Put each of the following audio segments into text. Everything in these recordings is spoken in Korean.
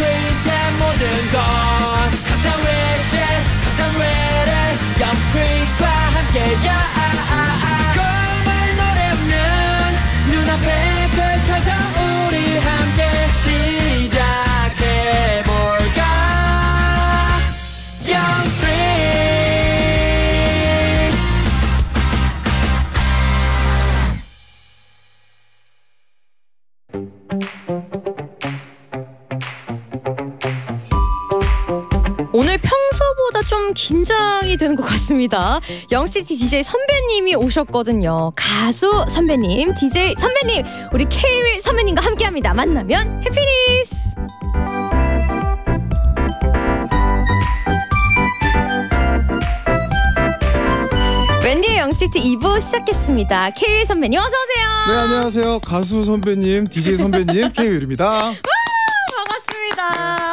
세상 모든 것 가상 외실 가상 외래 영스트과 함께야 긴장이 되는 것 같습니다. 영시티 DJ 선배님이 오셨거든요. 가수 선배님, DJ 선배님, 우리 케이윌 선배님과 함께합니다. 만나면 해피니스. 웬디의 영시티 2부 시작했습니다. 케이윌 선배님 어서 오세요. 네 안녕하세요. 가수 선배님, DJ 선배님 케이윌입니다. 반갑습니다.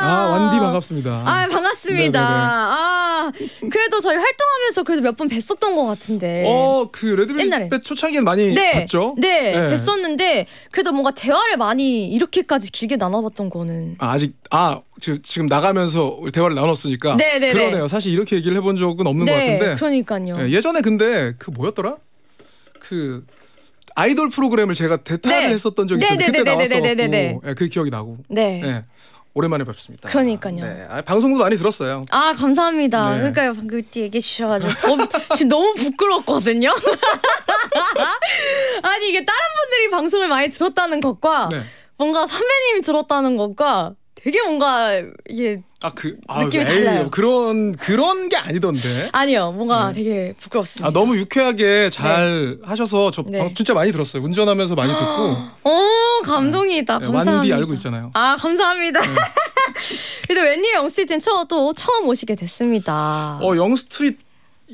아, 아 완디 반갑습니다. 아 반갑습니다. 네, 네, 네. 아 그래도 저희 활동하면서 그래도 몇 번 뵀었던 것 같은데. 어그 레드벨벳 초창기엔 많이 네, 뵀죠. 네, 네, 뵀었는데 그래도 뭔가 대화를 많이 이렇게까지 길게 나눠봤던 거는. 아, 아직 아 지금 나가면서 대화를 나눴으니까. 네네. 그러네요. 사실 이렇게 얘기를 해본 적은 없는 네, 것 같은데. 그러니까요. 예, 예전에 근데 그 뭐였더라? 그 아이돌 프로그램을 제가 대타를 네. 했었던 적이 있어요. 그때 나왔었고, 네, 예, 그 기억이 나고. 네. 네. 오랜만에 뵙습니다. 그러니까요. 네. 아, 방송도 많이 들었어요. 아 감사합니다. 네. 그러니까요 방금 그 얘기해 주셔가지고 지금 너무 부끄럽거든요. 아니 이게 다른 분들이 방송을 많이 들었다는 것과 네. 뭔가 선배님이 들었다는 것과 되게 뭔가 이게 아, 그, 아, 느낌이 에이, 달라요. 그런, 그런 게 아니던데. 아니요, 뭔가 네. 되게 부끄럽습니다. 아, 너무 유쾌하게 잘 네. 하셔서 저 네. 진짜 많이 들었어요. 운전하면서 많이 아, 듣고. 오, 어, 감동이다. 네. 감사합니다. 완디 알고 있잖아요. 아, 감사합니다. 그 근데 웬일 영스트리트는 저도 처음 오시게 됐습니다. 어, 영스트리트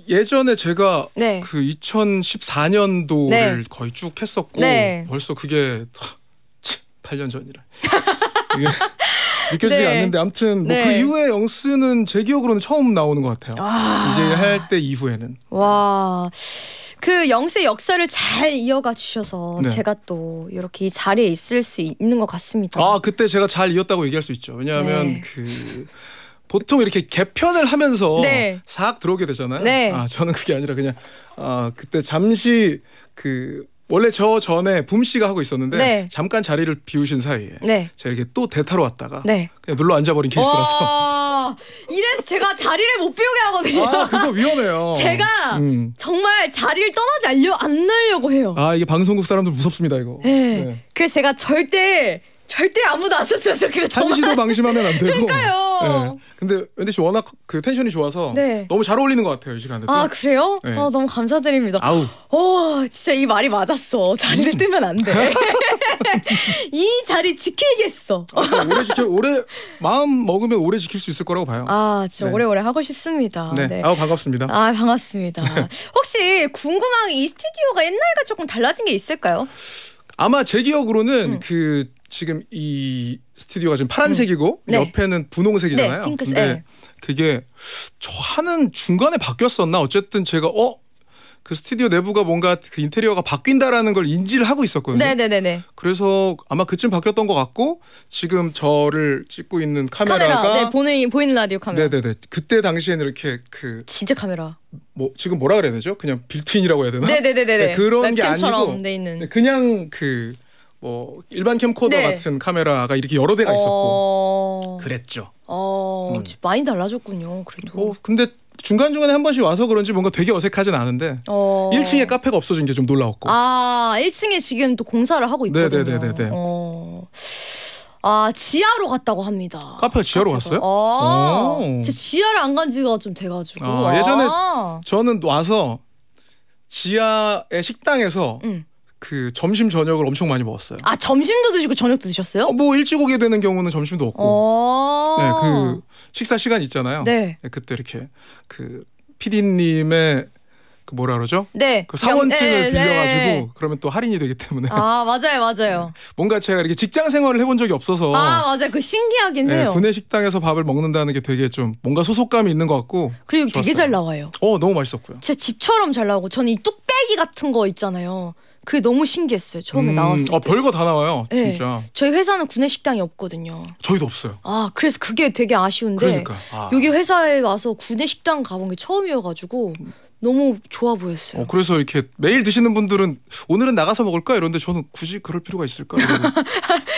예전에 제가 네. 그 2014년도를 네. 거의 쭉 했었고 네. 벌써 그게 8년 전이라. 느껴지지 네. 않는데 아무튼 뭐그 네. 이후에 영스는 제 기억으로는 처음 나오는 것 같아요. 이제 할 때 이후에는. 와. 그 영세 역사를 잘 이어가 주셔서 네. 제가 또 이렇게 이 자리에 있을 수 있는 것 같습니다. 아 그때 제가 잘 이었다고 얘기할 수 있죠. 왜냐하면 네. 그 보통 이렇게 개편을 하면서 네. 싹 들어오게 되잖아요. 네. 아 저는 그게 아니라 그냥 아 그때 잠시 그 원래 저 전에 붐 씨가 하고 있었는데 네. 잠깐 자리를 비우신 사이에 네. 제가 이렇게 또 대타로 왔다가 네. 그냥 눌러 앉아버린 케이스라서 이래서 제가 자리를 못 비우게 하거든요. 아 그거 위험해요. 제가 음. 정말 자리를 떠나지 않려, 려고 해요. 아 이게 방송국 사람들 무섭습니다 이거. 네. 네. 그래서 제가 절대 절대 아무도 안 썼어요. 저 그거 한시도 방심하면 안 되고. 그러니까요. 네. 근데 웬디 씨 워낙 그 텐션이 좋아서 네. 너무 잘 어울리는 것 같아요. 이 시간에. 또. 아 그래요? 네. 아 너무 감사드립니다. 아우. 오 어, 진짜 이 말이 맞았어. 자리를 음. 뜨면 안 돼. 이 자리 지키겠어. 아, 오래 지켜 오래 마음 먹으면 오래 지킬 수 있을 거라고 봐요. 아 진짜 네. 오래오래 하고 싶습니다. 네. 네. 아우 반갑습니다. 아 반갑습니다. 네. 혹시 궁금한 이 스튜디오가 옛날과 조금 달라진 게 있을까요? 아마 제 기억으로는 음. 그 지금 이 스튜디오가 지금 파란색이고 음. 네. 옆에는 분홍색이잖아요. 네, 근데 네. 그게 저 하는 중간에 바뀌었었나 어쨌든 제가 어. 그 스튜디오 내부가 뭔가 그 인테리어가 바뀐다라는 걸 인지를 하고 있었거든요. 네네네. 네, 네, 그래서 아마 그쯤 바뀌었던 것 같고 지금 저를 찍고 있는 카메라가 카메라, 네, 보는 보이는 라디오 카메라. 네네네. 그때 당시에는 이렇게 그 진짜 카메라. 뭐 지금 뭐라 그래야 되죠? 그냥 빌트인이라고 해야 되나? 네네네네. 네, 그런 게 아니고 그냥 그뭐 일반 캠코더 네. 같은 카메라가 이렇게 여러 대가 있었고 어. 그랬죠. 어, 음. 많이 달라졌군요. 그래도. 뭐 근데 중간 중간에 한 번씩 와서 그런지 뭔가 되게 어색하진 않은데 어... 1층에 카페가 없어진 게 좀 놀라웠고. 아 1층에 지금 또 공사를 하고 있거든요. 네네네네. 어... 아 지하로 갔다고 합니다. 카페 지하로 카페가. 갔어요? 아, 제 지하를 안간 지가 좀 돼가지고. 아, 예전에 아. 저는 와서 지하의 식당에서. 음. 그 점심 저녁을 엄청 많이 먹었어요. 아 점심도 드시고 저녁도 드셨어요? 어, 뭐 일찍 오게 되는 경우는 점심도 없고. 어. 네, 그 식사 시간 있잖아요. 네. 네 그때 이렇게 그 피디님의 그 뭐라 그러죠? 네. 그 사원증을 네, 네, 빌려가지고 네. 그러면 또 할인이 되기 때문에. 아 맞아요, 맞아요. 네. 뭔가 제가 이렇게 직장 생활을 해본 적이 없어서. 아 맞아요, 그 신기하긴 네, 해요. 분해 식당에서 밥을 먹는다는 게 되게 좀 뭔가 소속감이 있는 것 같고. 그리고 좋았어요. 되게 잘 나와요. 어 너무 맛있었고요. 제 집처럼 잘 나오고 저는 이 뚝배기 같은 거 있잖아요. 그게 너무 신기했어요. 처음에 음, 나왔을 아, 때. 아, 별거 다 나와요. 네. 진짜. 저희 회사는 구내 식당이 없거든요. 저희도 없어요. 아, 그래서 그게 되게 아쉬운데. 그러니까. 아. 여기 회사에 와서 구내 식당 가본 게 처음이어 가지고 너무 좋아 보였어요. 어, 그래서 이렇게 매일 드시는 분들은 오늘은 나가서 먹을까 이런데 저는 굳이 그럴 필요가 있을까?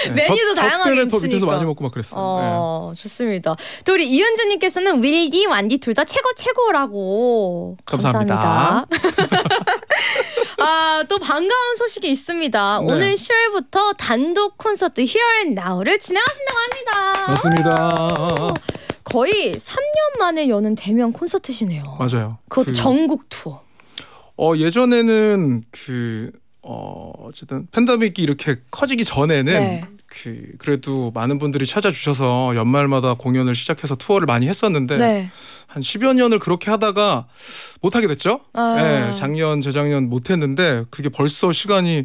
네, 메뉴도 저, 다양하게 저 밑에서 많이 먹고 막 그랬어요. 어, 네. 좋습니다. 또 우리 이현주님께서는 윌디 완디 둘 다 최고 최고라고 감사합니다. 감사합니다. 아, 또 반가운 소식이 있습니다. 네. 오늘 10월부터 단독 콘서트 Here and Now를 진행하신다고 합니다. 맞습니다. 거의 3년 만에 여는 대면 콘서트시네요. 맞아요. 그것도 그... 전국 투어. 어, 예전에는 그 어, 어쨌든 팬데믹이 이렇게 커지기 전에는 네. 그 그래도 많은 분들이 찾아주셔서 연말마다 공연을 시작해서 투어를 많이 했었는데 네. 한 10여 년을 그렇게 하다가 못하게 됐죠. 아. 네, 작년 재작년 못했는데 그게 벌써 시간이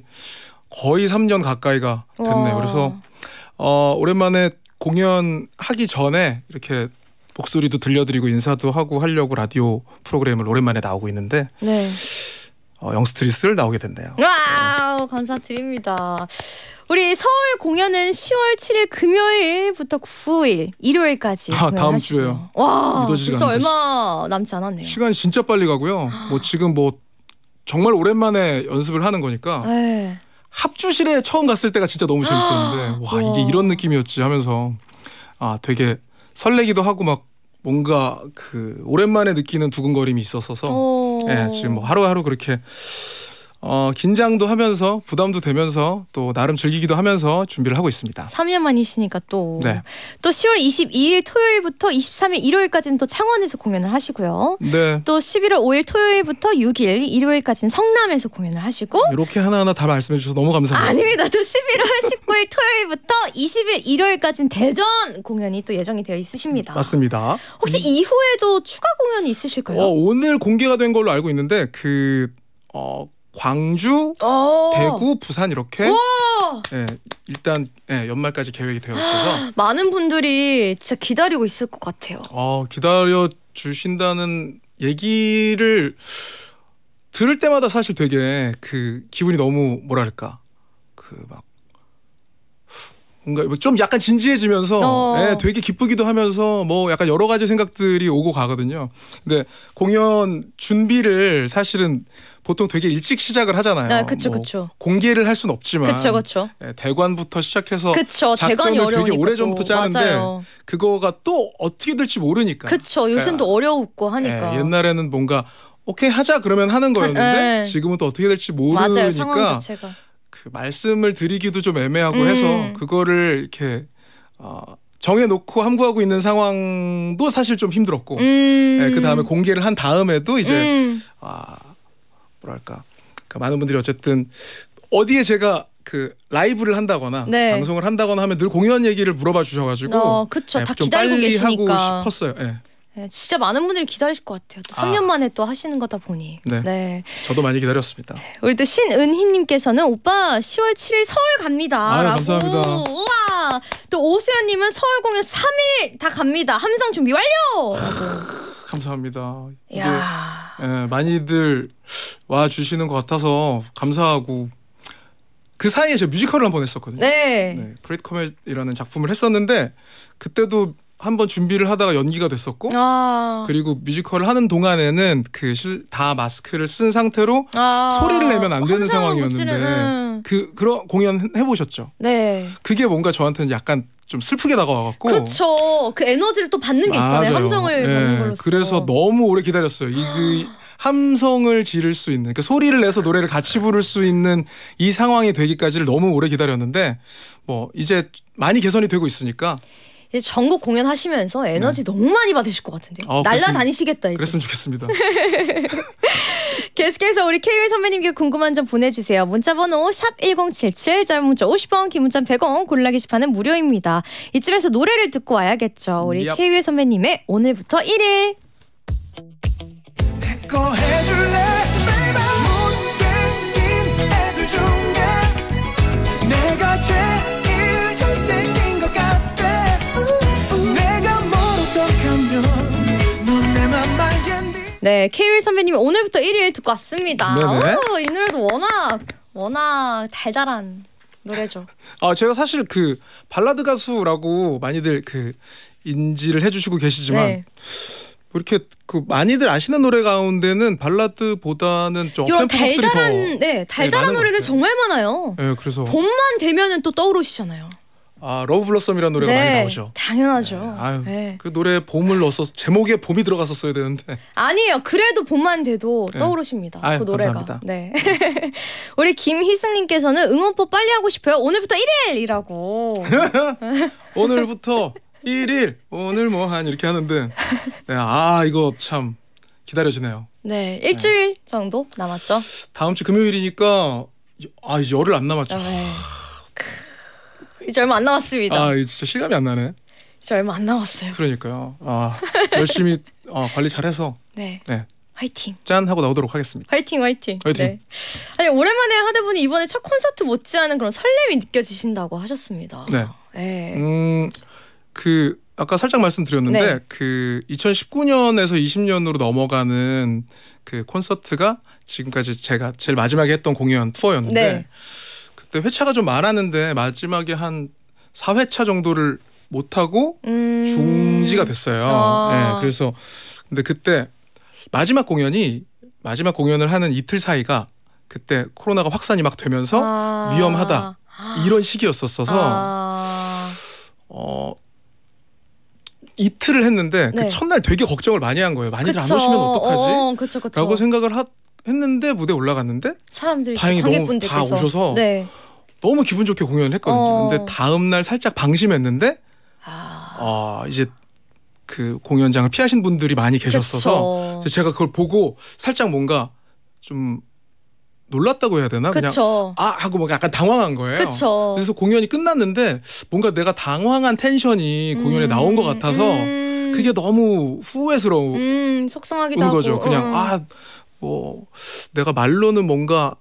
거의 3년 가까이가 됐네요. 와. 그래서 어, 오랜만에 공연하기 전에 이렇게 목소리도 들려드리고 인사도 하고 하려고 라디오 프로그램을 오랜만에 나오고 있는데 네. 어, 영스트리스를 나오게 됐네요. 와 네. 감사드립니다. 우리 서울 공연은 10월 7일 금요일부터 9일 일요일까지 아, 다음 주에요. 와 벌써 얼마 남지 않았네요. 시간이 진짜 빨리 가고요. 뭐 지금 뭐 정말 오랜만에 연습을 하는 거니까 에이. 네. 합주실에 처음 갔을 때가 진짜 너무 재밌었는데 아. 와, 이게 이런 느낌이었지 하면서 아 되게 설레기도 하고 막 뭔가 그 오랜만에 느끼는 두근거림이 있었어서 예, 지금 뭐 하루하루 그렇게 어, 긴장도 하면서 부담도 되면서 또 나름 즐기기도 하면서 준비를 하고 있습니다. 3년 만이시니까 또. 네. 또 10월 22일 토요일부터 23일 일요일까지는 또 창원에서 공연을 하시고요. 네. 또 11월 5일 토요일부터 6일 일요일까지는 성남에서 공연을 하시고. 이렇게 하나하나 다 말씀해 주셔서 너무 감사합니다. 아닙니다. 또 11월 19일 토요일부터 20일 일요일까지는 대전 공연이 또 예정이 되어 있으십니다. 맞습니다. 혹시 음. 이... 후에도 추가 공연이 있으실까요? 어, 오늘 공개가 된 걸로 알고 있는데 그 어, 광주, 어. 대구, 부산 이렇게 예, 일단 예, 연말까지 계획이 되어 있어서 아, 많은 분들이 진짜 기다리고 있을 것 같아요. 어, 기다려 주신다는 얘기를 들을 때마다 사실 되게 그 기분이 너무 뭐랄까 그 막 뭔가 뭐 좀 약간 진지해지면서 어. 예, 되게 기쁘기도 하면서 뭐 약간 여러 가지 생각들이 오고 가거든요. 근데 공연 준비를 사실은 보통 되게 일찍 시작을 하잖아요. 네, 그쵸, 뭐 그쵸. 공개를 할 수는 없지만 그쵸, 그쵸. 네, 대관부터 시작해서 그쵸, 작전을 되게 오래 전부터 짜는데 맞아요. 그거가 또 어떻게 될지 모르니까. 그쵸. 네. 요새는 또 어려웠고 네, 하니까. 예, 옛날에는 뭔가 오케이 하자 그러면 하는 거였는데 에. 지금은 또 어떻게 될지 모르니까 맞아요, 그 말씀을 드리기도 좀 애매하고 음. 해서 그거를 이렇게 어, 정해놓고 함구하고 있는 상황도 사실 좀 힘들었고 음. 예, 그 다음에 공개를 한 다음에도 이제 음. 아, 뭐랄까 그러니까 많은 분들이 어쨌든 어디에 제가 그 라이브를 한다거나 네. 방송을 한다거나 하면 늘 공연 얘기를 물어봐 주셔가지고 어, 그쵸. 네, 다 기다리고 빨리 계시니까. 하고 싶었어요. 예. 네, 진짜 많은 분들이 기다리실 것 같아요. 또 3년 아. 만에 또 하시는 거다 보니. 네. 네. 저도 많이 기다렸습니다. 네, 우리 또 신은희님께서는 오빠 10월 7일 서울 갑니다. 아, 라고. 감사합니다. 우와. 또 오수연님은 서울 공연 3일 다 갑니다. 함성 준비 완료. 감사합니다. 야. 예, 많이들 와 주시는 것 같아서 감사하고 그 사이에 제가 뮤지컬을 한 번 했었거든요. 네. 네 그레이트 이라는 작품을 했었는데 그때도 한번 준비를 하다가 연기가 됐었고 아. 그리고 뮤지컬을 하는 동안에는 그실다 마스크를 쓴 상태로 아. 소리를 내면 안 되는 상황이었는데 그 그런 공연 해 보셨죠? 네. 그게 뭔가 저한테는 약간 좀 슬프게 다가와갖고 그쵸 그 에너지를 또 받는 게 있잖아요 맞아요. 함정을 받는 걸로 그래서 너무 오래 기다렸어요 이 그 함성을 지를 수 있는 그 소리를 내서 노래를 같이 부를 수 있는 이 상황이 되기까지를 너무 오래 기다렸는데 뭐 이제 많이 개선이 되고 있으니까 전국 공연하시면서 에너지 네. 너무 많이 받으실 것 같은데요. 어, 날라다니시겠다 이제. 그랬으면 좋겠습니다. 계속해서 우리 케일 선배님께 궁금한 점 보내주세요. 문자번호 샵 #1077 짧은 문자 50원, 긴 문자 100원, 골라 게시판은 무료입니다. 이쯤에서 노래를 듣고 와야겠죠. 우리 케일 y 선배님의 오늘부터 1일. 네, 케이윌 선배님이 오늘부터 1일 듣고 왔습니다. 네네. 네. 오, 이 노래도 워낙 워낙 달달한 노래죠. 아, 제가 사실 그 발라드 가수라고 많이들 그 인지를 해주시고 계시지만 네. 뭐 이렇게 그 많이들 아시는 노래 가운데는 발라드보다는 좀 이런 달달한 더, 네, 네 달달한 네, 노래는 정말 많아요. 네 그래서 봄만 되면은 또 떠오르시잖아요. 아 러브 블러썸이라는 노래가 네, 많이 나오죠. 당연하죠. 네, 아유, 네. 그 노래 봄을 넣어서 제목에 봄이 들어갔었어야 되는데. 아니에요. 그래도 봄만 돼도 네. 떠오르십니다. 그 아유, 그 노래가. 감사합니다. 네. 우리 김희승님께서는 응원법 빨리 하고 싶어요. 오늘부터 1일이라고. 오늘부터 1일. 오늘 뭐 한 이렇게 하는데. 네, 아 이거 참 기다려지네요. 네, 일주일 네. 정도 남았죠. 다음 주 금요일이니까 아 이제 열흘 안 남았죠. 아, 이제 얼마 안 남았습니다. 아 진짜 실감이 안 나네. 이제 얼마 안 남았어요. 그러니까요. 아 열심히 아, 관리 잘해서 네. 네. 화이팅. 짠 하고 나오도록 하겠습니다. 화이팅 화이팅. 화이팅. 네. 아니 오랜만에 하다 보니 이번에 첫 콘서트 못지않은 그런 설렘이 느껴지신다고 하셨습니다. 네. 네. 음그 아까 살짝 말씀드렸는데 네. 그 2019년에서 20년으로 넘어가는 그 콘서트가 지금까지 제가 제일 마지막에 했던 공연 투어였는데 네. 그때 회차가 좀 많았는데 마지막에 한 4회차 정도를 못 하고 음. 중지가 됐어요. 아. 네, 그래서 근데 그때 마지막 공연이 마지막 공연을 하는 이틀 사이가 그때 코로나가 확산이 막 되면서 아. 위험하다 이런 시기였었어서 아. 어 이틀을 했는데 그 네. 그 첫날 되게 걱정을 많이 한 거예요. 많이들 그쵸. 안 오시면 어떡하지? 어, 어, 그쵸, 그쵸. 라고 생각을 하, 했는데 무대 올라갔는데 사람들이 다행히 너무 다 오셔서 네. 너무 기분 좋게 공연을 했거든요. 어. 근데 다음 날 살짝 방심했는데 아 어, 이제 그 공연장을 피하신 분들이 많이 계셨어서 그쵸. 제가 그걸 보고 살짝 뭔가 좀 놀랐다고 해야 되나 그쵸. 그냥 아 하고 뭐 약간 당황한 거예요. 그쵸. 그래서 공연이 끝났는데 뭔가 내가 당황한 텐션이 공연에 음, 나온 것 같아서 음. 그게 너무 후회스러운 음, 속상하기도 거죠. 하고. 그냥 음. 아뭐 내가 말로는 뭔가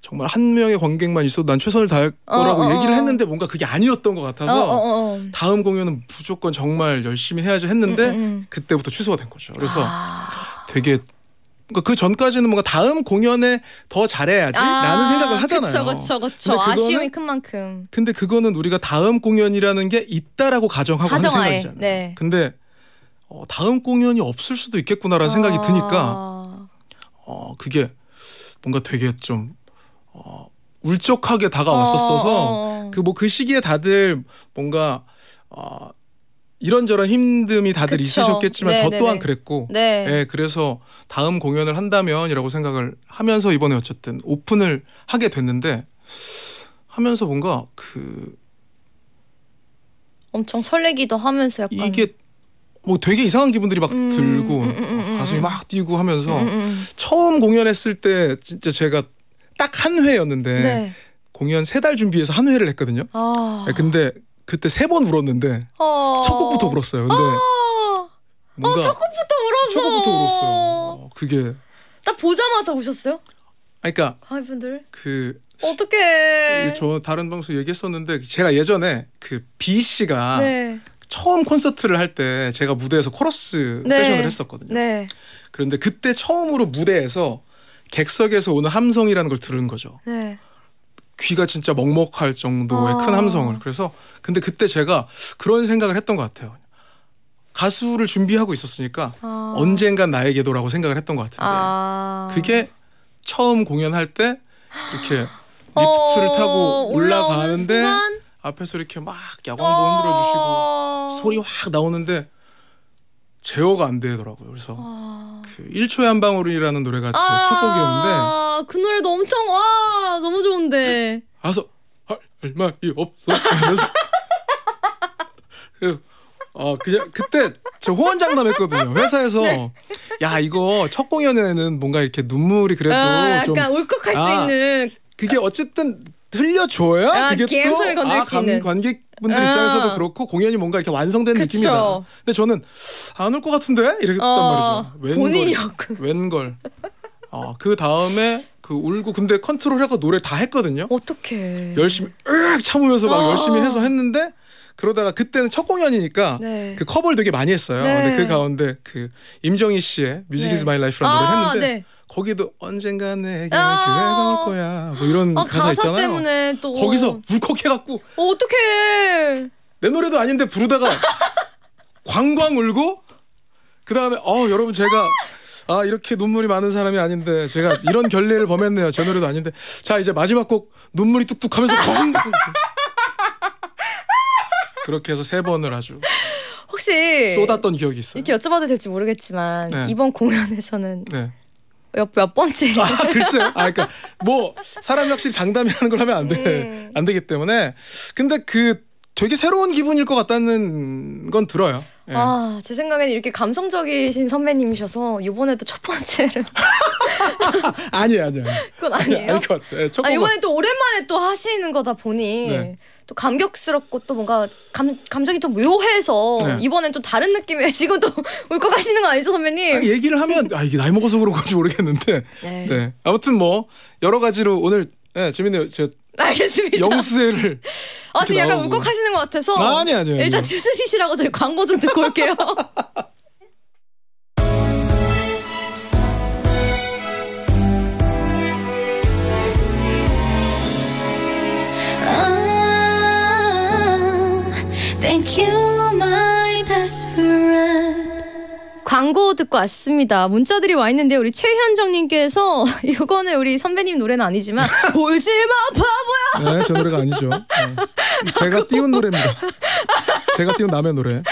정말 한 명의 관객만 있어도 난 최선을 다할 어, 거라고 어, 얘기를 어. 했는데 뭔가 그게 아니었던 것 같아서 어, 어, 다음 공연은 무조건 정말 열심히 해야지 했는데 음, 음. 음. 그때부터 취소가 된 거죠. 그래서 아. 되게 그러니까 그 전까지는 뭔가 다음 공연에 더 잘해야지라는 아, 생각을 하잖아요. 그렇죠, 그렇죠, 아쉬움이 큰 만큼. 근데 그거는 우리가 다음 공연이라는 게 있다라고 가정하고 하는 생각이잖아요. 네. 근데 어, 다음 공연이 없을 수도 있겠구나라는 아. 생각이 드니까 아. 어 그게 뭔가 되게 좀 어, 울적하게 다가왔었어서 어, 어, 어. 그 뭐그 뭐 그 시기에 다들 뭔가 어, 이런저런 힘듦이 다들 그쵸. 있으셨겠지만 네저 네, 또한 네. 그랬고 네. 예, 그래서 다음 공연을 한다면이라고 생각을 하면서 이번에 어쨌든 오픈을 하게 됐는데 하면서 뭔가 그 엄청 설레기도 하면서 약간 이게 뭐 되게 이상한 기분들이 막 음, 들고 음, 음, 음, 음. 가슴이 막 뛰고 하면서 음, 처음 공연했을 때 진짜 제가 딱 한 회였는데 네. 공연 세 달 준비해서 한 회를 했거든요. 아. 네, 근데 그때 세 번 울었는데 어. 첫 곡부터 울었어요. 근데 아. 어. 뭔첫 곡부터 울었어. 첫 곡부터 울었어요. 그게 딱 보자마자 오셨어요? 아 그러니까 가이분들 그 어떻게? 저 다른 방송 얘기했었는데 제가 예전에 그 B 씨가 네. 처음 콘서트를 할 때 제가 무대에서 코러스 네. 세션을 했었거든요. 네. 그런데 그때 처음으로 무대에서 객석에서 오는 함성이라는 걸 들은 거죠. 네. 귀가 진짜 먹먹할 정도의 아. 큰 함성을. 그래서 근데 그때 제가 그런 생각을 했던 것 같아요. 가수를 준비하고 있었으니까 아. 언젠간 나에게도라고 생각을 했던 것 같은데 아. 그게 처음 공연할 때 이렇게 어, 리프트를 어. 타고 올라가는데 앞에서 이렇게 막 야광봉 흔들어 주시고 어. 소리 확 나오는데 제어가 안 되더라고요. 그래서 아. 그 1초의 한 방울이라는 노래가 아~ 첫 곡이었는데 그 노래도 엄청 와 너무 좋은데 아서 그 할 말이 없어 하면서 어, 아, 그냥 그때 저 호언장담했거든요. 회사에서 네. 야 이거 첫 공연에는 뭔가 이렇게 눈물이 그래도 아, 약간 울컥할 아, 수 있는 그게 어쨌든 흘려줘야 아, 그게 또 아, 감, 관객분들 아. 입장에서도 그렇고 공연이 뭔가 이렇게 완성된 그쵸. 느낌이다. 근데 저는 안올것 같은데 이랬단 어, 말이죠. 본인이었군. 웬걸. 어, 그 다음에 그 울고 근데 컨트롤해서 노래 다 했거든요. 어떻게? 열심히 으악 참으면서 막 어. 열심히 해서 했는데 그러다가 그때는 첫 공연이니까 네. 그 커버를 되게 많이 했어요. 네. 근데 그 가운데 그 임정희 씨의 뮤직 네. 이즈 마이 라이프라는 노래 아, 했는데 네. 거기도 언젠가 내게 아~ 기회가 올 거야 뭐 이런 아, 가사, 가사, 있잖아요. 때문에 또 거기서 울컥해갖고 어, 어떡해 내 노래도 아닌데 부르다가 광광 울고 그 다음에 어 여러분 제가 아 이렇게 눈물이 많은 사람이 아닌데 제가 이런 결례를 범했네요 제 노래도 아닌데 자 이제 마지막 곡 눈물이 뚝뚝하면서 광광 그렇게 해서 세 번을 아주 혹시 쏟았던 기억이 있어요. 이렇게 여쭤봐도 될지 모르겠지만 네. 이번 공연에서는 네. 몇, 번째? 아 글쎄. 아 그러니까 뭐사람 역시 장담이라는 걸 하면 안 돼. 음. 안 되기 때문에. 근데 그 되게 새로운 기분일 것 같다는 건 들어요. 예. 아, 제 생각에는 이렇게 감성적이신 선배님이셔서 이번에도 첫 번째를 아니에요, 아니에요. 그건 아니에요. 아니, 아닐 것같첫 아, 이번에 또 오랜만에 또 하시는 거다 보니 네. 또 감격스럽고 또 뭔가 감, 감정이 좀 묘해서 네. 이번엔 또 다른 느낌의 지금 또 울컥하시는 거 아니죠 선배님? 아 얘기를 하면 아 이게 나이 먹어서 그런 건지 모르겠는데 네. 네. 아무튼 뭐 여러 가지로 오늘 네, 재밌네요. 제 알겠습니다. 영수회를 아 지금 약간 울컥하시는 것 같아서 아, 아니 아니요. 일단 주순시시라고 저희 광고 좀 듣고 올게요. Thank you, my best friend. 광고 듣고 왔습니다. 문자들이 와 있는데 우리 최현정님께서 이거는 우리 선배님 노래는 아니지만 울지 마 바보야. 네, 저 노래가 아니죠. 네. 제가 띄운 노래입니다. 제가 띄운 남의 노래.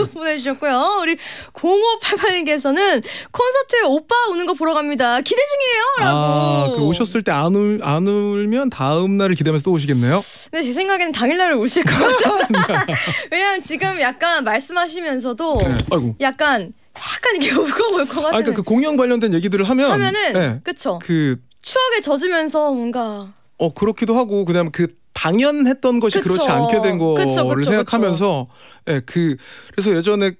이거 그 보내주셨고요. 우리 0588님께서는 콘서트에 오빠 우는 거 보러 갑니다. 기대 중이에요. 라고. 아, 그 오셨을 때안안 울면 다음 날을 기대하면서 또 오시겠네요? 근데 네, 제 생각에는 당일날을 오실 것 같아서. 네. 왜냐면 지금 약간 말씀하시면서도 네. 약간 약간 이게 울컥울컥 하시는. 그러니까 그 공연 관련된 얘기들을 하면 하면은 네. 그쵸. 그 추억에 젖으면서 뭔가 어 그렇기도 하고 그다음 그 당연했던 것이 그쵸. 그렇지 않게 된 거를 생각하면서 예, 그 그래서 예전에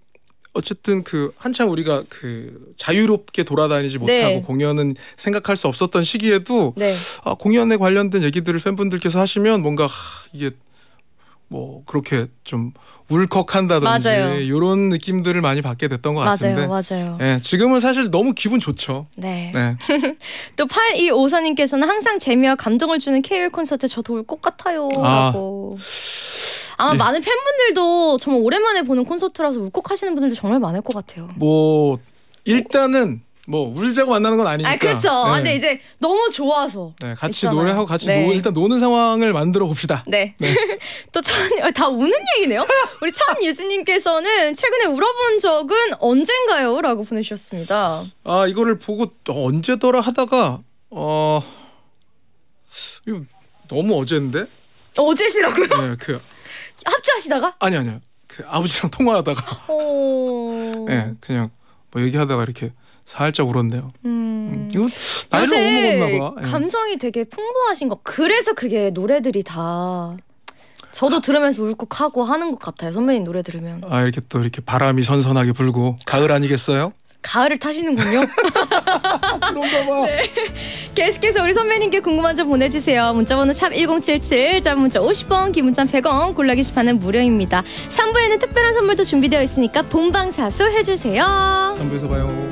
어쨌든 그한참 우리가 그 자유롭게 돌아다니지 네. 못하고 네. 공연은 생각할 수 없었던 시기에도 네. 아, 공연에 관련된 얘기들을 팬분들께서 하시면 뭔가 하, 이게 뭐 그렇게 좀 울컥한다든지 맞아요. 이런 느낌들을 많이 받게 됐던 것 같은데 맞아요, 맞아요. 예, 지금은 사실 너무 기분 좋죠. 네. 네. 8254님께서는 항상 재미와 감동을 주는 KL 콘서트 저도 올 것 같아요. 아. 라고. 아마 예. 많은 팬분들도 정말 오랜만에 보는 콘서트라서 울컥하시는 분들도 정말 많을 것 같아요. 뭐 일단은 뭐 울자고 만나는 건 아니니까. 아 그렇죠. 네. 아, 근데 이제 너무 좋아서. 네, 같이 있잖아요. 노래하고 같이 네. 노, 일단 노는 상황을 만들어 봅시다. 네. 네. 또천다 아, 우는 얘기네요. 우리 천유수님께서는 최근에 울어본 적은 언젠가요?라고 보내주셨습니다. 아 이거를 보고 언제더라 하다가 어 이거 너무 어제데 어제시라고요? 네, 그 합주하시다가? 아니 아니요. 그 아버지랑 통화하다가. 오. 네, 그냥 뭐 얘기하다가 이렇게 살짝 울었네요. 음. 음 이거 나이를 너무 먹나 봐. 예. 감성이 되게 풍부하신 거. 그래서 그게 노래들이 다 저도 들으면서 울컥하고 하는 것 같아요. 선배님 노래 들으면. 아 이렇게 또 이렇게 바람이 선선하게 불고 가을 아니겠어요? 가을을 타시는군요. 그런가 봐. 네. 계속해서 우리 선배님께 궁금한 점 보내주세요. 문자번호 샵 1077, 짧은 문자 50원, 긴 문자 100원, 골라 게시판은 무료입니다. 3부에는 특별한 선물도 준비되어 있으니까 본방사수 해주세요. 3부에서 봐요.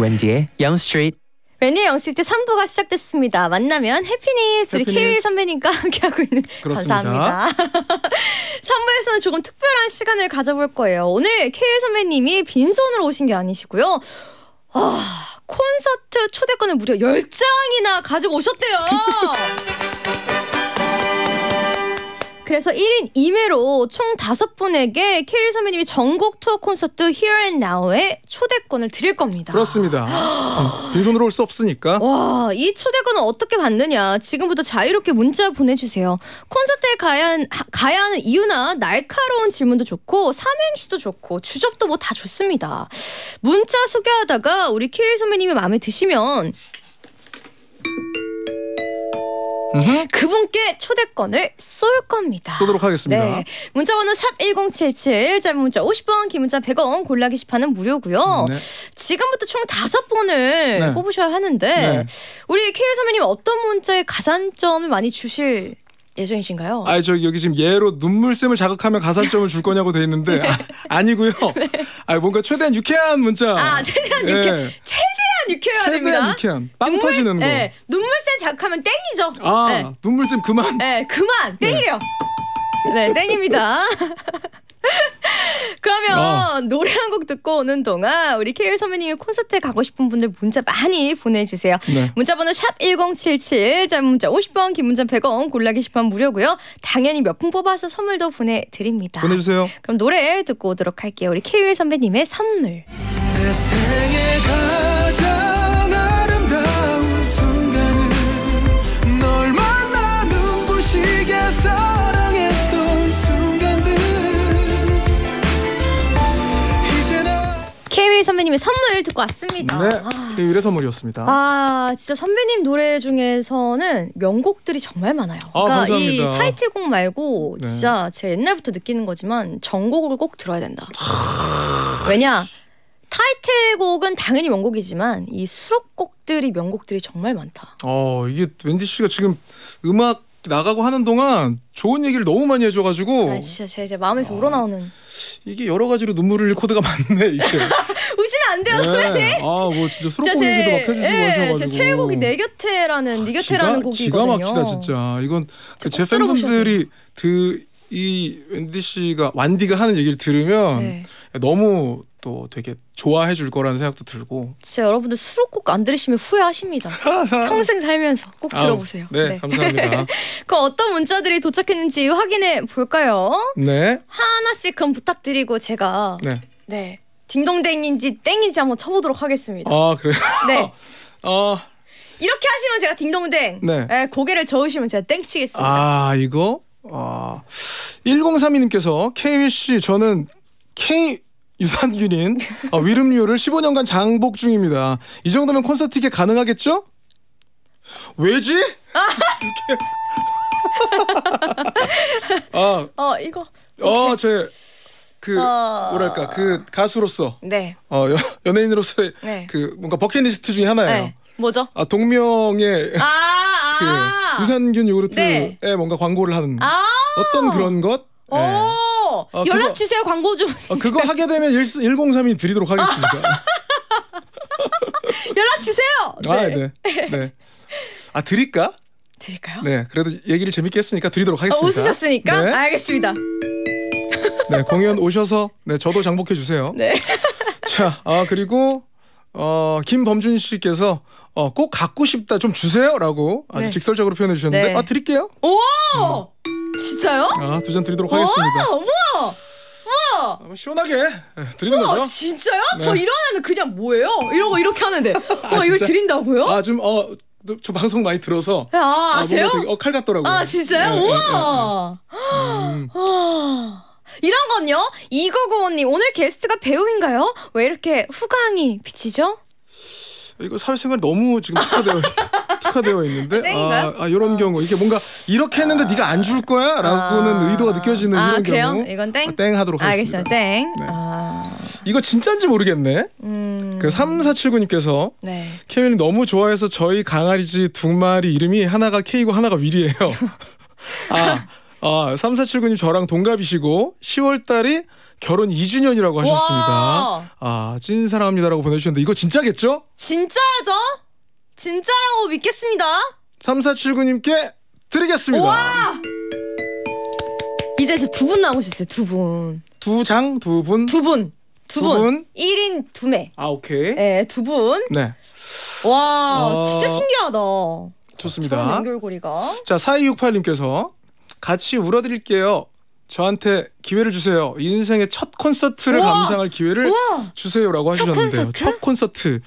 웬디의 Young 웬디 영스트 3부가 시작됐습니다. 만나면 해피니스 우리 케이 선배님과 함께하고 있는 그렇습니다. 감사합니다. 3부에서는 조금 특별한 시간을 가져볼 거예요. 오늘 케이 선배님이 빈손으로 오신 게 아니시고요. 아, 콘서트 초대권을 무려 10장이나 가지고 오셨대요. 그래서 1인 2매로 총 5분에게 케일 선배님이 전국 투어 콘서트 Here and Now의 초대권을 드릴 겁니다. 그렇습니다. 빈손으로 음, 올수 없으니까. 와, 이 초대권은 어떻게 받느냐? 지금부터 자유롭게 문자 보내주세요. 콘서트에 가야, 가야 하는 이유나 날카로운 질문도 좋고 삼행시도 좋고 주접도 뭐 다 좋습니다. 문자 소개하다가 우리 케일 선배님이 마음에 드시면 음흠. 그분께 초대권을 쏠 겁니다. 쏘도록 하겠습니다. 네. 문자 번호 샵 1077, 짧은 문자 50원, 긴 문자 100원, 골라 게시판은 무료고요. 네. 지금부터 총 다섯 번을 네. 뽑으셔야 하는데 네. 우리 케일 선배님 어떤 문자에 가산점을 많이 주실 예정이신가요? 아, 저 여기 지금 예로 눈물샘을 자극하면 가산점을 줄 거냐고 돼 있는데 아, 니고요 네. 아, 뭔가 최대한 유쾌한 문자. 아, 최대한 유쾌. 최 네. 유쾌해야 최대한 됩니다. 유쾌함. 빵 눈물, 터지는 거. 네, 눈물샘 작하면 땡이죠. 아 네. 눈물샘 그만. 네 그만 네. 땡이래요. 네, 땡입니다. 그러면 아. 노래 한 곡 듣고 오는 동안 우리 케일 선배님의 콘서트에 가고 싶은 분들 문자 많이 보내주세요. 네. 문자번호 샵 #1077 짧은 문자 50번, 긴 문자 100원, 골라 게시판 무료고요. 당연히 몇 분 뽑아서 선물도 보내드립니다. 보내주세요. 그럼 노래 듣고 오도록 할게요. 우리 케일 선배님의 선물. 선배님의 선물 듣고 왔습니다. 네, 아. 유래 선물이었습니다. 아, 진짜 선배님 노래 중에서는 명곡들이 정말 많아요. 아, 그러니까 감사합니다. 이 타이틀곡 말고 네. 진짜 제 옛날부터 느끼는 거지만 전곡을 꼭 들어야 된다. 왜냐? 타이틀곡은 당연히 명곡이지만 이 수록곡들이 명곡들이 정말 많다. 어, 이게 웬디 씨가 지금 음악 나가고 하는 동안 좋은 얘기를 너무 많이 해줘가지고 아 진짜 제, 제 마음에서 아, 우러나오는 이게 여러 가지로 눈물을 흘릴 코드가 많네 이게 웃으면 안 돼요 네. 선배 아뭐 진짜 수록곡 제, 얘기도 막 해주시고 예, 네, 하셔가지고 제 최애곡이 내 곁에라는 네 아, 곁에라는 곡이거든요 기가 막히다 진짜 이건 그제 팬분들이 드, 이 웬디 씨가 완디가 하는 얘기를 들으면 네. 너무 또 되게 좋아해 줄 거라는 생각도 들고 진짜 여러분들 수록곡 안 들으시면 후회하십니다 평생 살면서 꼭 들어보세요 네, 네. 감사합니다 그럼 어떤 문자들이 도착했는지 확인해 볼까요? 네 하나씩 그럼 부탁드리고 제가 네, 네. 딩동댕인지 땡인지 한번 쳐보도록 하겠습니다 아 그래요? 네 어... 이렇게 하시면 제가 딩동댕 네. 네. 고개를 저으시면 제가 땡 치겠습니다 아 이거? 아... 1032님께서 케일씨 저는 K 유산균인 어, 위름류를 15년간 장복 중입니다. 이 정도면 콘서트 이게 가능하겠죠? 왜지? 아. 아, 어 이거. 어 제. 그 어... 뭐랄까 그 가수로서 네. 어 연예인으로서의 네. 그 뭔가 버킷리스트 중에 하나예요. 네. 뭐죠? 아 동명의 아, 아~ 그 유산균 요구르트에 네. 뭔가 광고를 하는 아~ 어떤 그런 것? 네. 어, 연락 주세요 광고 좀. 어, 그거 하게 되면 1, 1032 드리도록 하겠습니다. 연락 주세요. 아, 네. 네. 네. 아 드릴까? 드릴까요? 네. 그래도 얘기를 재밌게 했으니까 드리도록 하겠습니다. 어, 웃으셨으니까 네. 아, 알겠습니다. 네 공연 오셔서 네 저도 장복해 주세요. 네. 자아 그리고 어 김범준 씨께서 어, 꼭 갖고 싶다 좀 주세요라고 아주 네. 직설적으로 표현해 주셨는데 네. 아 드릴게요. 오! 음. 진짜요? 아, 두 잔 드리도록 하겠습니다. 와 우와! 우와! 시원하게 예, 드리는 우와, 거죠? 진짜요? 네. 저 이러면 그냥 뭐예요? 이러고 이렇게 하는데. 아, 이걸 드린다고요? 아, 좀, 어, 저 방송 많이 들어서. 아, 아세요? 어, 칼 같더라고요. 아, 진짜요? 네, 우와! 네, 네, 음. 음. 아, 이런 건요. 이거고님 오늘 게스트가 배우인가요? 왜 이렇게 후광이 비치죠? 이거 사회생활 너무 지금 특화되어 특화되어 있는데 아, 아 이런 어. 경우 이게 뭔가 이렇게 했는데 아. 네가 안 줄 거야라고는 아. 의도가 느껴지는 아, 이런 그래요? 경우 이건 땡? 아, 땡 하도록 하겠습니다. 알겠어요. 땡. 네. 아. 이거 진짜인지 모르겠네. 음. 그 3479님께서 네. 케빈 너무 좋아해서 저희 강아지 두 마리 이름이 하나가 케이고 하나가 위리예요 아, 아 3479님 저랑 동갑이시고 10월 달이 결혼 2주년이라고 하셨습니다. 아, 찐 사랑합니다라고 보내주셨는데 이거 진짜겠죠? 진짜죠? 진짜라고 믿겠습니다. 3479님께 드리겠습니다. 와! 이제 두 분 남으셨어요. 두 분. 두 장, 두 분. 두 분. 두, 두 분. 일인두 매. 아, 오케이. 네, 두 분. 네. 와, 어... 진짜 신기하다. 좋습니다. 연결고리가. 자, 4268님께서 같이 울어드릴게요. 저한테 기회를 주세요. 인생의 첫 콘서트를 우와! 감상할 기회를 우와! 주세요라고 첫 하셨는데요. 콘서트? 첫 콘서트.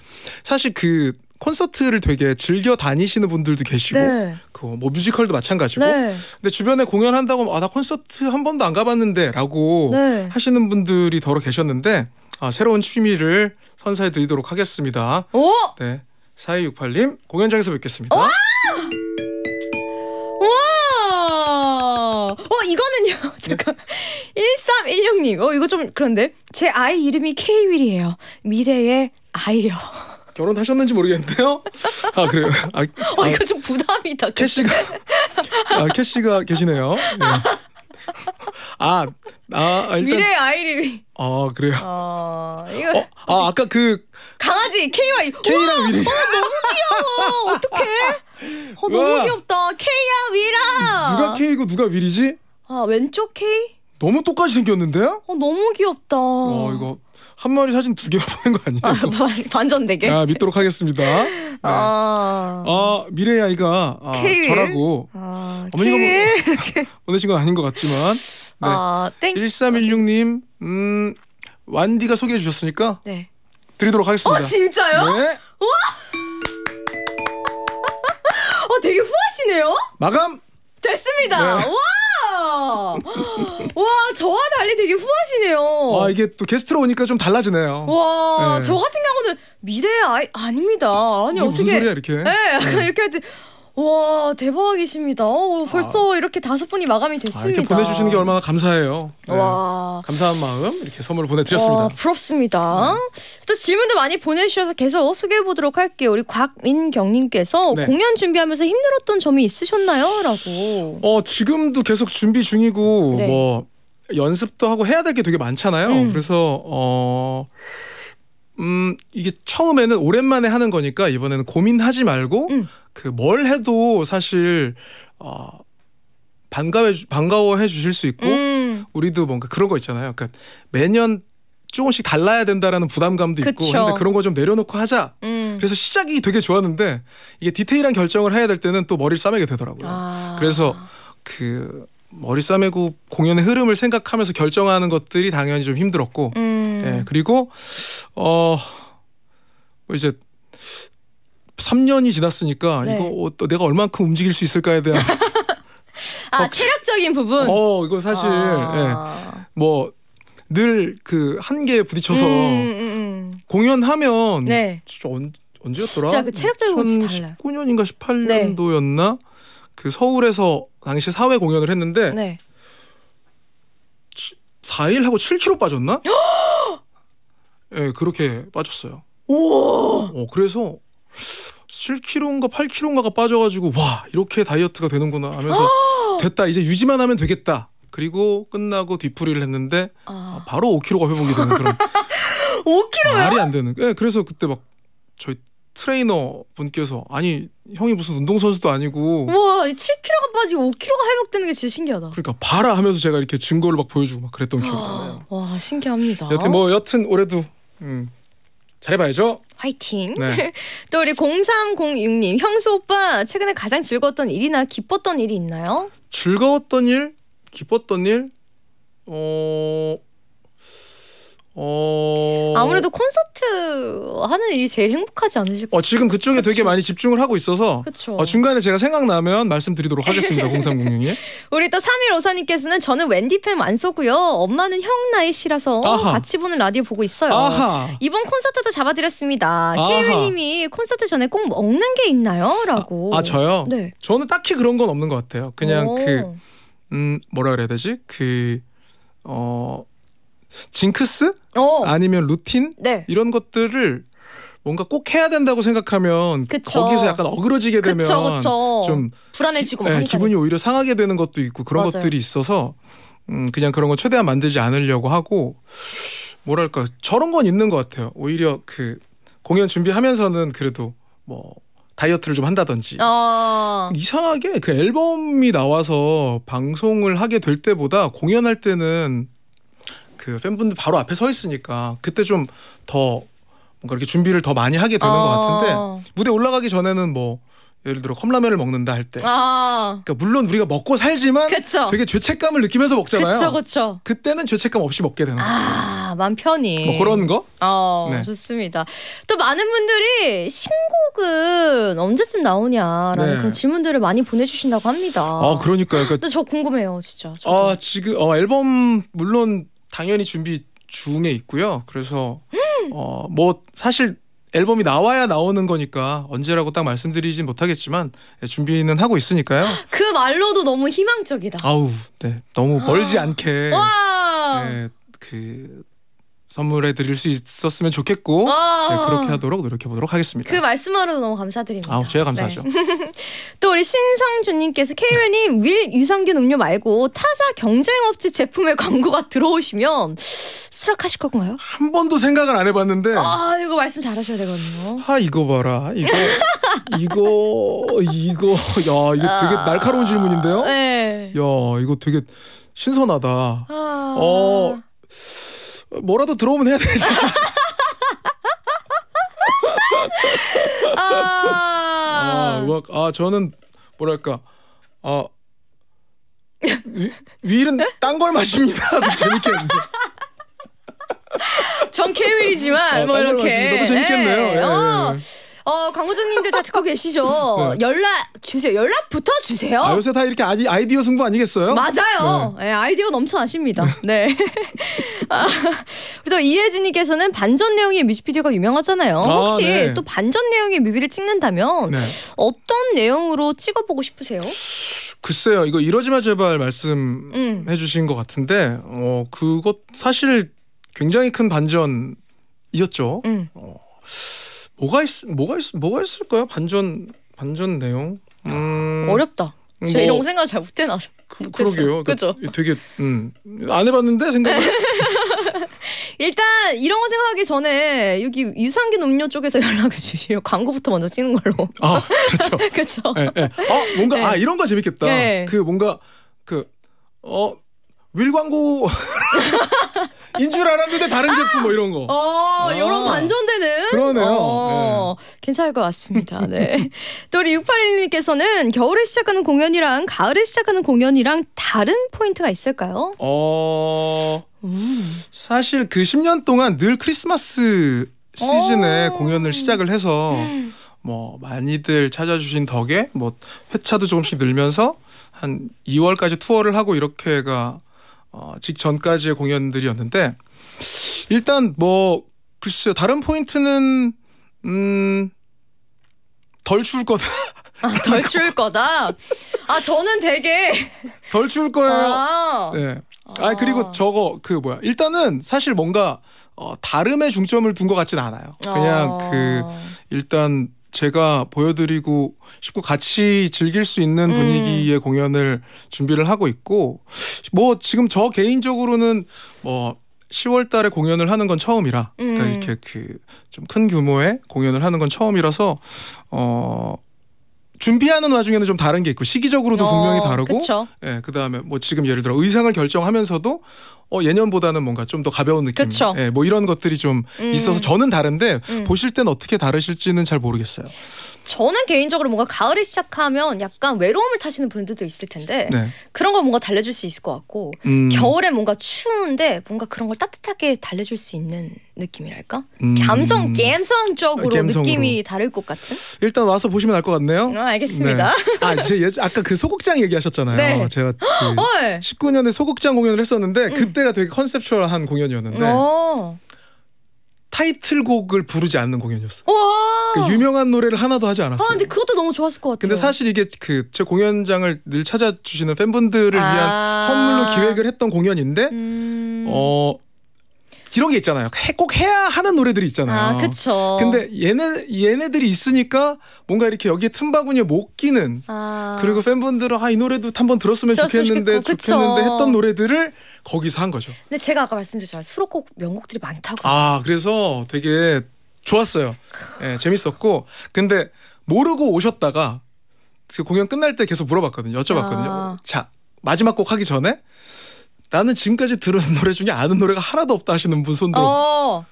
사실 그 콘서트를 되게 즐겨 다니시는 분들도 계시고 네. 그뭐 뮤지컬도 마찬가지고 네. 근데 주변에 공연한다고 뭐, 아나 콘서트 한 번도 안 가봤는데라고 네. 하시는 분들이 더러 계셨는데 아, 새로운 취미를 선사해 드리도록 하겠습니다. 오! 네. 4268님 공연장에서 뵙겠습니다. 오! 잠깐만요. 잠깐. 네? 1316님. 어, 이거 좀 그런데. 제 아이 이름이 케이윌이에요. 미래의 아이요. 결혼하셨는지 모르겠는데요. 아 그래요. 아, 어, 아, 이거 좀 부담이다. 캐시가 아, 캐시가 계시네요. 네. 아, 아, 아 일단, 미래아이림아 그래요. 어, 이거. 어, 아 아까 그 강아지 K와 K랑 미래. 어, 너무 귀여워. 어떡해? 어, 너무 귀엽다. K야 위라. 누가 K고 누가 위리지? 아 왼쪽 K? 너무 똑같이 생겼는데요? 어 너무 귀엽다. 와 이거 한 마리 사진 두개 보낸 거아니에 아, 반전되게. 네 아 믿도록 하겠습니다. 네. 아... 아 미래의 아이가 아, 저라고 아, 어머니가 뭐, 보내신 건 아닌 것 같지만 아, 네. 아, 땡. 1316님 음 완디가 소개해 주셨으니까 네. 드리도록 하겠습니다. 어 진짜요? 네. 와. 어 되게 후하시네요. 마감. 됐습니다. 네. 와. 와 저와 달리 되게 후하시네요. 아 이게 또 게스트로 오니까 좀 달라지네요. 와저 네. 같은 경우는 미래의 아이 아닙니다. 아니 어떻게 무슨 소리야 이렇게? 네, 네. 이렇게 할 때. 와 대박이십니다. 오, 어, 벌써 아. 이렇게 다섯 분이 마감이 됐습니다. 아, 이렇게 보내주시는 게 얼마나 감사해요. 네. 와 감사한 마음 이렇게 선물 보내드렸습니다. 와, 부럽습니다. 네. 또 질문도 많이 보내주셔서 계속 소개해 보도록 할게요. 우리 곽민경님께서 네. 공연 준비하면서 힘들었던 점이 있으셨나요?라고. 어 지금도 계속 준비 중이고 네. 뭐 연습도 하고 해야 될 게 되게 많잖아요. 음. 그래서 어. 음 이게 처음에는 오랜만에 하는 거니까 이번에는 고민하지 말고 음. 그뭘 해도 사실 어 반가워 반가워해 주실 수 있고 음. 우리도 뭔가 그런 거 있잖아요. 그러니까 매년 조금씩 달라야 된다라는 부담감도 그쵸. 있고 그런데 그런 거 좀 내려놓고 하자. 음. 그래서 시작이 되게 좋았는데 이게 디테일한 결정을 해야 될 때는 또 머리를 싸매게 되더라고요. 아. 그래서 그 머리 싸매고 공연의 흐름을 생각하면서 결정하는 것들이 당연히 좀 힘들었고 음. 예, 그리고 어 뭐 이제 3년이 지났으니까 네. 이거 어, 내가 얼만큼 움직일 수 있을까에 대한 어, 아 어, 체력적인 부분 어 이거 사실 아. 예, 뭐 늘 그 한계에 부딪혀서 음, 음, 음. 공연하면 네. 언제였더라? 진짜 그 체력적인 부이달라 19년인가 18년도였나? 네. 그 서울에서 당시 사회 공연을 했는데 네. 4일하고 7kg 빠졌나? 예, 네, 그렇게 빠졌어요. 우와. 어, 그래서 7kg인가 8kg인가가 빠져가지고 와 이렇게 다이어트가 되는구나 하면서 됐다 이제 유지만 하면 되겠다. 그리고 끝나고 뒤풀이를 했는데 아. 아 바로 5kg가 회복이 되는 그런 5kg요? 말이 안 되는. 예, 네, 그래서 그때 막 저희 트레이너 분께서 아니 형이 무슨 운동선수도 아니고 우와 7kg가 빠지고 5kg가 회복되는 게 진짜 신기하다 그러니까 봐라 하면서 제가 이렇게 증거를 막 보여주고 막 그랬던 기억이 아, 나요 와 신기합니다 여튼 뭐 여튼 올해도 음, 잘해봐야죠 화이팅 네. 또 우리 0306님 형수 오빠 최근에 가장 즐거웠던 일이나 기뻤던 일이 있나요? 즐거웠던 일? 기뻤던 일? 어... 어... 아무래도 콘서트 하는 일이 제일 행복하지 않으실까요? 어, 지금 그쪽에 그쵸? 되게 많이 집중을 하고 있어서 어, 중간에 제가 생각나면 말씀드리도록 하겠습니다. 0306님. 우리 또 3154님께서는 저는 웬디팸 안 써고요. 엄마는 형 나이 씨라서 아하. 같이 보는 라디오 보고 있어요. 아하. 이번 콘서트도 잡아드렸습니다. 케이윌님이 콘서트 전에 꼭 먹는 게 있나요? 라고. 아, 아, 저요? 네. 저는 딱히 그런 건 없는 것 같아요. 그냥 그, 오. 그, 음, 뭐라 그래야 되지? 그, 어... 징크스? 어. 아니면 루틴? 네. 이런 것들을 뭔가 꼭 해야 된다고 생각하면 그쵸. 거기서 약간 어그러지게 되면 그쵸, 그쵸. 좀 불안해지고 기, 네, 기분이 오히려 상하게 되는 것도 있고 그런 맞아요. 것들이 있어서 음, 그냥 그런 걸 최대한 만들지 않으려고 하고 뭐랄까 저런 건 있는 것 같아요. 오히려 그 공연 준비하면서는 그래도 뭐 다이어트를 좀 한다든지 어... 이상하게 그 앨범이 나와서 방송을 하게 될 때보다 공연할 때는 그 팬분들 바로 앞에 서 있으니까 그때 좀 더 뭔가 이렇게 준비를 더 많이 하게 되는 어. 것 같은데 무대 올라가기 전에는 뭐 예를 들어 컵라면을 먹는다 할 때. 아. 그러니까 물론 우리가 먹고 살지만 그쵸. 되게 죄책감을 느끼면서 먹잖아요. 그쵸, 그쵸. 그때는 죄책감 없이 먹게 되는 아, 맘 편히. 뭐 그런 거? 어, 네. 좋습니다. 또 많은 분들이 신곡은 언제쯤 나오냐라는 네. 그런 질문들을 많이 보내주신다고 합니다. 아, 그러니까요. 그러니까, 저 궁금해요, 진짜. 저도. 아, 지금 어, 앨범 물론 당연히 준비 중에 있고요. 그래서 어 뭐 사실 앨범이 나와야 나오는 거니까 언제라고 딱 말씀드리진 못하겠지만 예, 준비는 하고 있으니까요. 그 말로도 너무 희망적이다. 아우, 네, 너무 멀지 아. 않게 네, 그 선물해 드릴 수 있었으면 좋겠고 네, 그렇게 하도록 노력해 보도록 하겠습니다. 그 말씀으로도 너무 감사드립니다. 아, 제가 감사하죠. 네. 또 우리 신성준님께서 케이윌님 윌 유산균 음료 말고 타사 경쟁업체 제품의 광고가 들어오시면 수락하실 건가요? 한 번도 생각을 안 해봤는데 아 이거 말씀 잘하셔야 되거든요. 아 이거 봐라 이거 이거 이거 야 이거 아. 되게 날카로운 질문인데요. 네. 야 이거 되게 신선하다. 아... 어. 뭐라도 들어오면 해야 되지. 아, 음아 아, 저는 뭐랄까, 아 위, 위일딴걸 마십니다. 재밌겠는데. 전 케윌이지만 아, 어, 뭐 이렇게. 너도 재밌겠네요. 예, 예, 예. 어, 광고주님들 다 듣고 계시죠? 네. 연락 주세요. 연락부터 주세요. 아, 요새 다 이렇게 아이, 아이디어 승부 아니겠어요? 맞아요. 네. 네, 아이디어 넘쳐나십니다. 네. 아, 그리고 아, 또 이혜진님께서는 반전 내용의 뮤직비디오가 유명하잖아요. 아, 혹시 아, 또 반전 내용의 뮤비를 찍는다면 네. 어떤 내용으로 찍어보고 싶으세요? 글쎄요, 이거 이러지마 제발 말씀해주신 음. 것 같은데, 어 그것 사실 굉장히 큰 반전이었죠. 음. 어. 뭐가 있 뭐가 있 뭐가 있을까요? 반전 반전 내용. 음, 어렵다. 제 뭐, 이런 생각 잘 못해놔서. 그, 그러게요. 그죠? 되게 음, 안 해봤는데 생각을. 일단 이런 거 생각하기 전에 여기 유산균 음료 쪽에서 연락을 주시오. 광고부터 먼저 찍는 걸로. 아 그렇죠. 그렇죠. 예, 예. 어, 아 뭔가 예. 아 이런 거 재밌겠다. 네. 그 뭔가 그 어. 윌광고 인줄 알았는데 다른 아! 제품 뭐 이런 거. 어, 아. 이런 아, 아. 반전되는. 그러네요. 어, 네. 괜찮을 것 같습니다. 네. 또 우리 6 8 1님께서는 겨울에 시작하는 공연이랑 가을에 시작하는 공연이랑 다른 포인트가 있을까요? 어. 음. 사실 그 10년 동안 늘 크리스마스 시즌에 오. 어. 공연을 시작을 해서 음. 뭐 많이들 찾아주신 덕에 뭐 회차도 조금씩 늘면서 한 2월까지 투어를 하고 이렇게가 어, 직전까지의 공연들이었는데 일단 뭐 글쎄요 다른 포인트는 음덜 추울 거다. 아, 덜 추울 거다. 아 저는 되게 덜 추울 거예요. 아. 네. 아 그리고 저거 그 뭐야 일단은 사실 뭔가 어, 다름에 중점을 둔 것 같진 않아요. 그냥 아. 그 일단 제가 보여드리고 싶고 같이 즐길 수 있는 음. 분위기의 음. 공연을 준비를 하고 있고 뭐 지금 저 개인적으로는 뭐 10월 달에 공연을 하는 건 처음이라 그러니까 음. 그러니까 이렇게 그 좀 큰 규모의 공연을 하는 건 처음이라서 어 준비하는 와중에는 좀 다른 게 있고 시기적으로도 어, 분명히 다르고 예 그다음에 뭐 지금 예를 들어 의상을 결정하면서도 어 예년보다는 뭔가 좀 더 가벼운 느낌. 그쵸. 예, 뭐 이런 것들이 좀 음. 있어서 저는 다른데 음. 보실 땐 어떻게 다르실지는 잘 모르겠어요. 저는 개인적으로 뭔가 가을이 시작하면 약간 외로움을 타시는 분들도 있을 텐데 네. 그런 걸 뭔가 달래줄 수 있을 것 같고 음. 겨울에 뭔가 추운데 뭔가 그런 걸 따뜻하게 달래줄 수 있는 느낌이랄까 음. 감성 감성적으로 아, 감성으로. 느낌이 다를 것 같은. 일단 와서 보시면 알 것 같네요. 아, 알겠습니다. 네. 아, 제 아까 그 소극장 얘기하셨잖아요. 네. 제가 그 19년에 어, 예. 소극장 공연을 했었는데 음. 그때 때가 되게 컨셉츄얼한 공연이었는데 어. 타이틀곡을 부르지 않는 공연이었어. 그러니까 유명한 노래를 하나도 하지 않았어. 아, 근데 그것도 너무 좋았을 것 같아요. 근데 사실 이게 그 제 공연장을 늘 찾아주시는 팬분들을 아 위한 선물로 기획을 했던 공연인데 음 어. 이런 게 있잖아요. 꼭 해야 하는 노래들이 있잖아요. 아, 그쵸. 근데 얘네 얘네들이 있으니까 뭔가 이렇게 여기에 틈바구니에 못 끼는 아. 그리고 팬분들은 아이 노래도 한번 들었으면, 좋겠는데 좋겠는데 했던 노래들을 거기서 한 거죠. 근데 제가 아까 말씀드렸잖아요. 수록곡 명곡들이 많다고. 아 그래서 되게 좋았어요. 네, 재밌었고 근데 모르고 오셨다가 그 공연 끝날 때 계속 물어봤거든요. 여쭤봤거든요. 아. 자 마지막 곡 하기 전에 나는 지금까지 들은 노래 중에 아는 노래가 하나도 없다 하시는 분 손도. 어.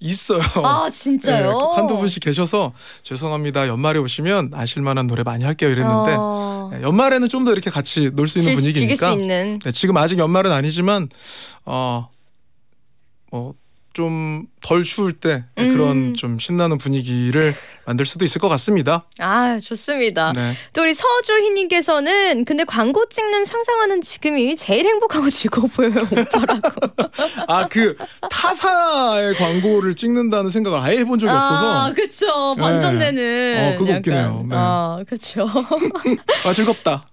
있어요. 아 예, 진짜요? 네, 한두 분씩 계셔서 죄송합니다. 연말에 오시면 아실만한 노래 많이 할게요 이랬는데 어... 예, 연말에는 좀 더 이렇게 같이 놀 수 있는 즐, 분위기니까 있는. 네, 지금 아직 연말은 아니지만 어뭐좀 덜 추울 때 음. 그런 좀 신나는 분위기를 만들 수도 있을 것 같습니다. 아 좋습니다. 네. 또 우리 서주희님께서는 근데 광고 찍는 상상하는 지금이 제일 행복하고 즐거워 요 오빠라고. 아 그 타사의 광고를 찍는다는 생각을 아예 해본 적이 아, 없어서. 아 그렇죠. 반전되는. 네. 어 그거 약간, 웃기네요. 네. 아 그렇죠. 아 즐겁다.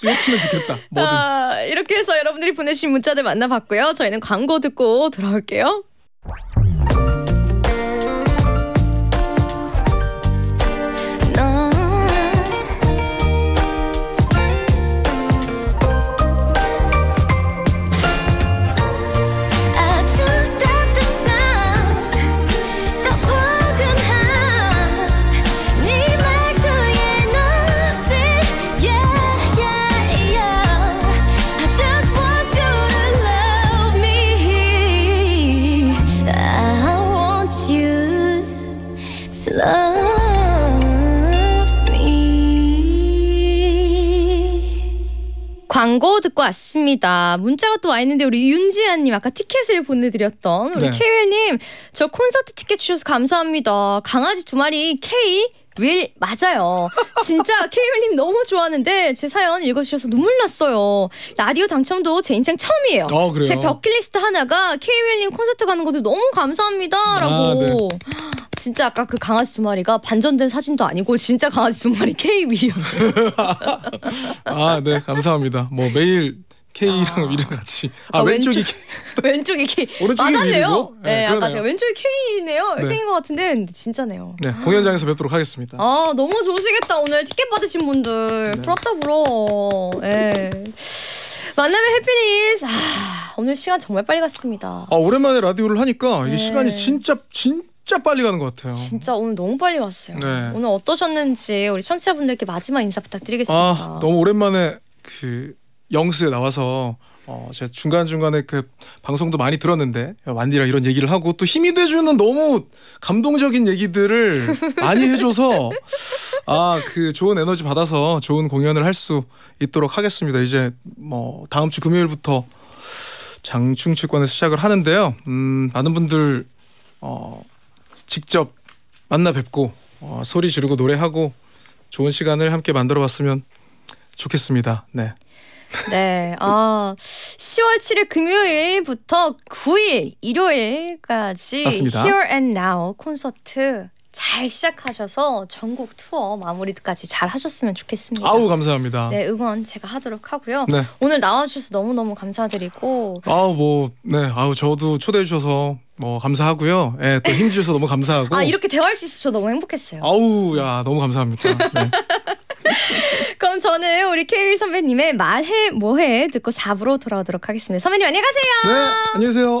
네. 좋겠다. 아, 이렇게 해서 여러분들이 보내주신 문자들 만나봤고요. 저희는 광고 듣고 돌아올게요. Bye. 광고 듣고 왔습니다. 문자가 또 와 있는데 우리 윤지아님 아까 티켓을 보내드렸던 우리 네. 케일님 저 콘서트 티켓 주셔서 감사합니다. 강아지 두 마리 케이 윌 맞아요. 진짜 케이윌님 너무 좋아하는데 제 사연 읽어주셔서 눈물 났어요. 라디오 당첨도 제 인생 처음이에요. 아, 그래요? 제 버킷리스트 하나가 케이윌님 콘서트 가는 것도 너무 감사합니다라고. 아, 네. 진짜 아까 그 강아지 두 마리가 반전된 사진도 아니고 진짜 강아지 두 마리 K 위요. 아, 네, 감사합니다. 뭐 매일 K랑 아. 위를 같이 아, 아 왼쪽이 왼쪽, K 왼쪽이 K 오른쪽이 맞았네요. 네, 네 아까 제가 왼쪽이 K네요. 네. K인 것 같은데 진짜네요. 네 공연장에서 뵙도록 하겠습니다. 아 너무 좋으시겠다 오늘 티켓 받으신 분들 네. 부럽다 부러워. 예. 만남의 해피니스 아, 오늘 시간 정말 빨리 갔습니다. 아 오랜만에 라디오를 하니까 네. 이 시간이 진짜 진. 짜 빨리 가는 것 같아요. 진짜 오늘 너무 빨리 갔어요 네. 오늘 어떠셨는지 우리 청취자분들께 마지막 인사 부탁드리겠습니다. 아, 너무 오랜만에 그 영스에 나와서 어, 제가 중간중간에 그 방송도 많이 들었는데 완디랑 이런 얘기를 하고 또 힘이 돼주는 너무 감동적인 얘기들을 많이 해줘서 아 그 좋은 에너지 받아서 좋은 공연을 할 수 있도록 하겠습니다. 이제 뭐 다음 주 금요일부터 장충체권에 시작을 하는데요. 음, 많은 분들 어, 직접 만나 뵙고 어, 소리 지르고 노래하고 좋은 시간을 함께 만들어봤으면 좋겠습니다. 네. 네. 어, 10월 7일 금요일부터 9일 일요일까지 맞습니다. Here and Now 콘서트 잘 시작하셔서 전국 투어 마무리까지 잘 하셨으면 좋겠습니다. 아우 감사합니다. 네 응원 제가 하도록 하고요. 네. 오늘 나와주셔서 너무 너무 감사드리고. 아우 뭐네 아우 저도 초대해 주셔서 뭐 감사하고요. 예, 또 힘주셔서 너무 감사하고. 아 이렇게 대화할 수 있어서 너무 행복했어요. 아우 야 너무 감사합니다. 네. 그럼 저는 우리 케이 선배님의 말해 뭐해 듣고 4부로 돌아오도록 하겠습니다. 선배님 안녕히 가세요. 네 안녕히 계세요.